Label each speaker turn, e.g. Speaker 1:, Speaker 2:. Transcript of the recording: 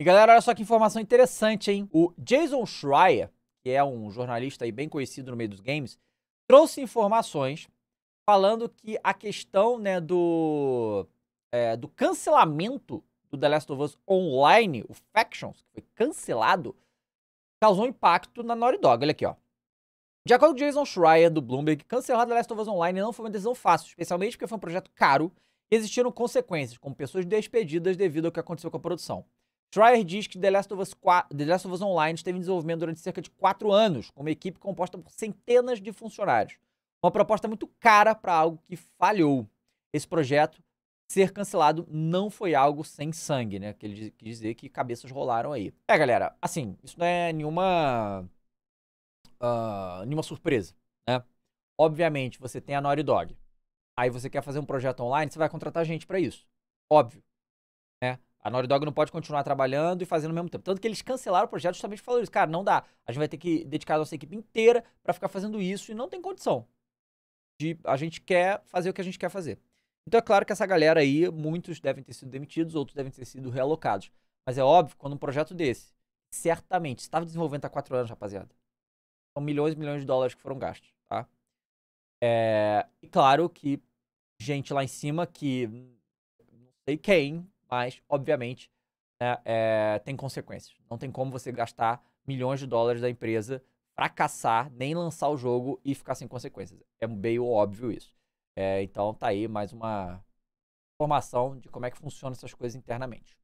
Speaker 1: E galera, olha só que informação interessante, hein? O Jason Schreier, que é um jornalista aí bem conhecido no meio dos games, trouxe informações falando que a questão né, do, é, do cancelamento do The Last of Us Online, o Factions, que foi cancelado, causou impacto na Naughty Dog. Olha aqui, ó. De acordo com Jason Schreier, do Bloomberg, cancelar The Last of Us Online não foi uma decisão fácil, especialmente porque foi um projeto caro e existiram consequências, como pessoas despedidas devido ao que aconteceu com a produção. Trier diz que The Last, of Us 4, The Last of Us Online esteve em desenvolvimento durante cerca de quatro anos, com uma equipe composta por centenas de funcionários. Uma proposta muito cara para algo que falhou. Esse projeto ser cancelado não foi algo sem sangue, né? Que ele quis dizer que cabeças rolaram aí. É, galera, assim, isso não é nenhuma. Uh, nenhuma surpresa, né? Obviamente, você tem a Naughty Dog. Aí você quer fazer um projeto online, você vai contratar gente para isso. Óbvio. A Naughty Dog não pode continuar trabalhando e fazendo ao mesmo tempo. Tanto que eles cancelaram o projeto justamente falando isso. Cara, não dá. A gente vai ter que dedicar a nossa equipe inteira para ficar fazendo isso e não tem condição. De, a gente quer fazer o que a gente quer fazer. Então é claro que essa galera aí, muitos devem ter sido demitidos, outros devem ter sido realocados. Mas é óbvio, quando um projeto desse, certamente, estava desenvolvendo há quatro anos, rapaziada. São milhões e milhões de dólares que foram gastos, tá? É, e claro que gente lá em cima que hum, não sei quem mas, obviamente, né, é, tem consequências. Não tem como você gastar milhões de dólares da empresa, fracassar, nem lançar o jogo e ficar sem consequências. É meio óbvio isso. É, então, tá aí mais uma informação de como é que funcionam essas coisas internamente.